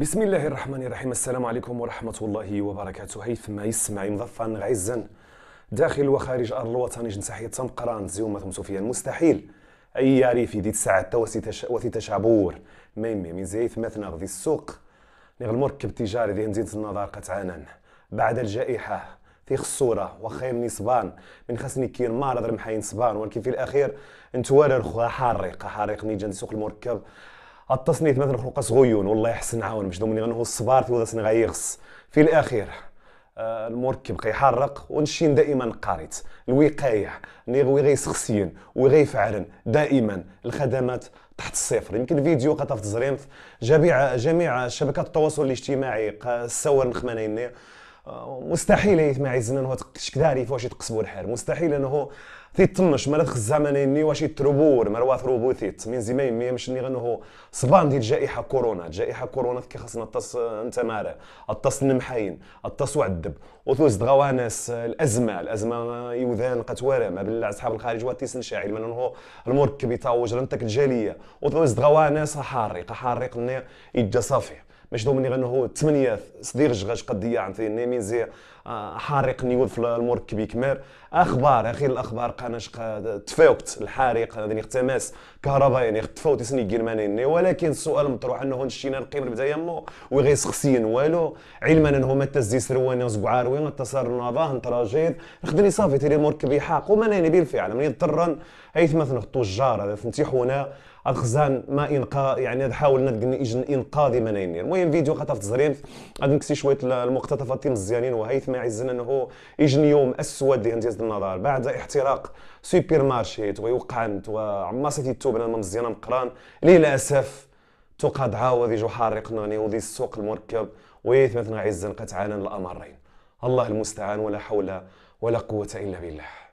بسم الله الرحمن الرحيم السلام عليكم ورحمة الله وبركاته ما يسمع مضفا غعزا داخل وخارج أرض الوطن تحية تنقران زيومة سوفيا مستحيل أي ذي ساعة تسعة تشابور ميمي من زيث مثنى غذي السوق نغ المركب التجاري ذي مدينة النظار قتعانا بعد الجائحة في خصورة وخيم نصبان من خسني كير ما رضر محاين صبان ولكن في الأخير انتوار الخوة حارق حارق نيجان سوق المركب التصنيف مثلا خلق صغيون والله يحسن عاون مش دومني غنه الصبار في وضع غيغس في الاخير آه، المركب كيحرق ونشين دائما قاريت الوقايه نيغوي غيسخسين وغيفعلن دائما الخدمات تحت الصفر يمكن فيديو قطف تزرينف جميع جميع شبكات التواصل الاجتماعي سور نخمانين مستحيل ما عزنا هو شكداري فواش يتقسبوا الحال مستحيل انه تيطنش مرات زعما ني واش يتربور مروات روبوثيت من زمان ما يمشني غنه صبان ديال جائحه كورونا جائحه كورونا كي خصنا طاس انت آه، مارا طاس نمحين طاس وعدب وثوز دغوانس الازمه الازمه يوذان قتوارا ما بلا اصحاب الخارج واتيس نشاعل من هو المركب يطاوج رنتك الجاليه وثوز دغوانس حارق حارق يجا صافي مش دومني هو ثمانية صدير جغاج قد عن نيمين زي آه، حارق نيوض في المركبي كمير اخبار اخي الاخبار قناش تفاوت الحارق هذا تماس كهرباء يعني تفاوت سني جيرماني ولكن السؤال مطروح انه نشينا القيم بدا يمو وغي سخسين والو علما انه ما تزيس رواني وين التصار النظاه نتراجيد نخدني صافي تيري المركب يحاق وما نيني بالفعل من يضطرن حيث مثلا التجار هذا فهمتي حونا الخزان ما انقاذ يعني نحاول انقاذي انقاذ ناينين المهم فيديو خطر تزرين غادي نكسي شويه المقتطفات تيم مزيانين وهيث ما عزنا انه اجن يوم اسود لامتياز النظر بعد احتراق سوبر مارشيت ويوقعنت وعماصتي التوبنا انا مزيانه مقران للاسف تقاد عاود يجو حارقناني وذي السوق المركب ويث مثلا عزا قتعانا الامرين الله المستعان ولا حول ولا قوه الا بالله